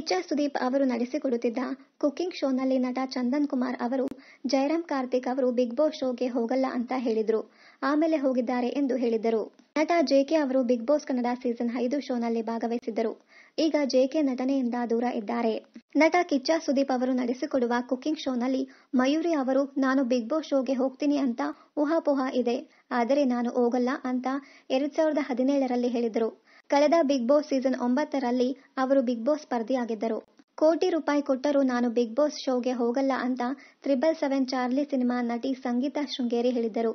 ಕಿಚ್ಚ ಸುದೀಪ್ ಅವರು ನಡೆಸಿಕೊಡುತ್ತಿದ್ದ ಕುಕಿಂಗ್ ಶೋನಲ್ಲಿ ನಟ ಚಂದನ್ ಕುಮಾರ್ ಅವರು ಜಯರಾಮ್ ಕಾರ್ತಿಕ್ ಅವರು ಬಿಗ್ ಬಾಸ್ ಶೋಗೆ ಹೋಗಲ್ಲ ಅಂತ ಹೇಳಿದ್ರು ಆಮೇಲೆ ಹೋಗಿದ್ದಾರೆ ಎಂದು ಹೇಳಿದ್ದರು ನಟ ಜೆಕೆ ಅವರು ಬಿಗ್ ಬಾಸ್ ಕನ್ನಡ ಸೀಸನ್ ಐದು ಶೋನಲ್ಲಿ ಭಾಗವಹಿಸಿದ್ದರು ಈಗ ಜೆಕೆ ನಟನೆಯಿಂದ ದೂರ ಇದ್ದಾರೆ ನಟ ಕಿಚ್ಚ ಸುದೀಪ್ ಅವರು ನಡೆಸಿಕೊಡುವ ಕುಕಿಂಗ್ ಶೋನಲ್ಲಿ ಮಯೂರಿ ಅವರು ನಾನು ಬಿಗ್ ಬಾಸ್ ಶೋಗೆ ಹೋಗ್ತೀನಿ ಅಂತ ಊಹಾಪೋಹ ಇದೆ ಆದರೆ ನಾನು ಹೋಗಲ್ಲ ಅಂತ ಎರಡ್ ಸಾವಿರದ ಹದಿನೇಳರಲ್ಲಿ ಹೇಳಿದರು ಕಳೆದ ಬಿಗ್ ಬಾಸ್ ಸೀಸನ್ ಒಂಬತ್ತರಲ್ಲಿ ಅವರು ಬಿಗ್ ಬಾಸ್ ಸ್ಪರ್ಧಿಯಾಗಿದ್ದರು ಕೋಟಿ ರೂಪಾಯಿ ಕೊಟ್ಟರೂ ನಾನು ಬಿಗ್ ಬಾಸ್ ಶೋಗೆ ಹೋಗಲ್ಲ ಅಂತ ತ್ರಿಬಲ್ ಸೆವೆನ್ ಚಾರ್ಲಿ ಸಿನಿಮಾ ನಟಿ ಸಂಗೀತಾ ಶೃಂಗೇರಿ ಹೇಳಿದ್ದರು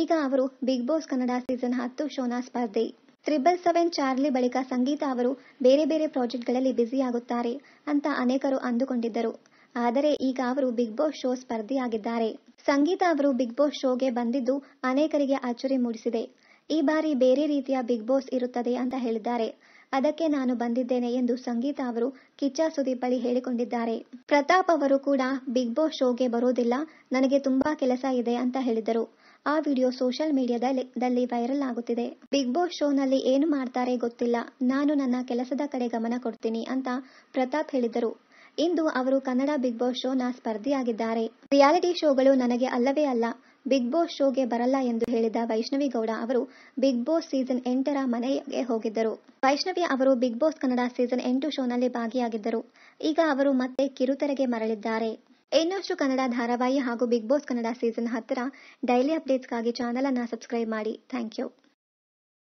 ಈಗ ಅವರು ಬಿಗ್ ಬಾಸ್ ಕನ್ನಡ ಸೀಸನ್ ಹತ್ತು ಶೋನ ಸ್ಪರ್ಧಿ ತ್ರಿಬಲ್ ಸೆವೆನ್ ಚಾರ್ಲಿ ಬಳಿಕ ಸಂಗೀತ ಅವರು ಬೇರೆ ಬೇರೆ ಪ್ರಾಜೆಕ್ಟ್ಗಳಲ್ಲಿ ಬ್ಯುಸಿಯಾಗುತ್ತಾರೆ ಅಂತ ಅನೇಕರು ಅಂದುಕೊಂಡಿದ್ದರು ಆದರೆ ಈಗ ಅವರು ಬಿಗ್ ಬಾಸ್ ಶೋ ಸ್ಪರ್ಧಿಯಾಗಿದ್ದಾರೆ ಸಂಗೀತ ಅವರು ಬಿಗ್ ಬಾಸ್ ಶೋಗೆ ಬಂದಿದ್ದು ಅನೇಕರಿಗೆ ಅಚ್ಚರಿ ಮೂಡಿಸಿದೆ ಈ ಬಾರಿ ಬೇರೆ ರೀತಿಯ ಬಿಗ್ ಬಾಸ್ ಇರುತ್ತದೆ ಅಂತ ಹೇಳಿದ್ದಾರೆ ಅದಕ್ಕೆ ನಾನು ಬಂದಿದ್ದೇನೆ ಎಂದು ಸಂಗೀತ ಅವರು ಕಿಚ್ಚ ಸುದೀಪ್ ಬಳಿ ಹೇಳಿಕೊಂಡಿದ್ದಾರೆ ಪ್ರತಾಪ್ ಅವರು ಕೂಡ ಬಿಗ್ ಬಾಸ್ ಶೋಗೆ ಬರೋದಿಲ್ಲ ನನಗೆ ತುಂಬಾ ಕೆಲಸ ಇದೆ ಅಂತ ಹೇಳಿದರು ಆ ವಿಡಿಯೋ ಸೋಷಿಯಲ್ ಮೀಡಿಯಾದಲ್ಲಿ ವೈರಲ್ ಆಗುತ್ತಿದೆ ಬಿಗ್ ಬಾಸ್ ಶೋನಲ್ಲಿ ಏನು ಮಾಡ್ತಾರೆ ಗೊತ್ತಿಲ್ಲ ನಾನು ನನ್ನ ಕೆಲಸದ ಕಡೆ ಗಮನ ಕೊಡ್ತೀನಿ ಅಂತ ಪ್ರತಾಪ್ ಹೇಳಿದರು ಇಂದು ಅವರು ಕನ್ನಡ ಬಿಗ್ ಬಾಸ್ ಶೋನ ಸ್ಪರ್ಧಿಯಾಗಿದ್ದಾರೆ ರಿಯಾಲಿಟಿ ಶೋಗಳು ನನಗೆ ಅಲ್ಲವೇ ಅಲ್ಲ ಬಿಗ್ ಬಾಸ್ ಶೋಗೆ ಬರಲ್ಲ ಎಂದು ಹೇಳಿದ ವೈಷ್ಣವಿ ಗೌಡ ಅವರು ಬಿಗ್ ಬಾಸ್ ಸೀಸನ್ ಎಂಟರ ಮನೆಗೆ ಹೋಗಿದ್ದರು ವೈಷ್ಣವಿ ಅವರು ಬಿಗ್ ಬಾಸ್ ಕನ್ನಡ ಸೀಸನ್ ಎಂಟು ಶೋನಲ್ಲಿ ಭಾಗಿಯಾಗಿದ್ದರು ಈಗ ಅವರು ಮತ್ತೆ ಕಿರುತೆರೆಗೆ ಮರಳಿದ್ದಾರೆ ಇನ್ನಷ್ಟು ಕನ್ನಡ ಧಾರಾವಾಹಿ ಹಾಗೂ ಬಿಗ್ ಬಾಸ್ ಕನ್ನಡ ಸೀಸನ್ ಹತ್ತಿರ ಡೈಲಿ ಅಪ್ಡೇಟ್ಸ್ಗಾಗಿ ಚಾನಲ್ ಅನ್ನು ಸಬ್ಸ್ಕ್ರೈಬ್ ಮಾಡಿ ಥ್ಯಾಂಕ್ ಯು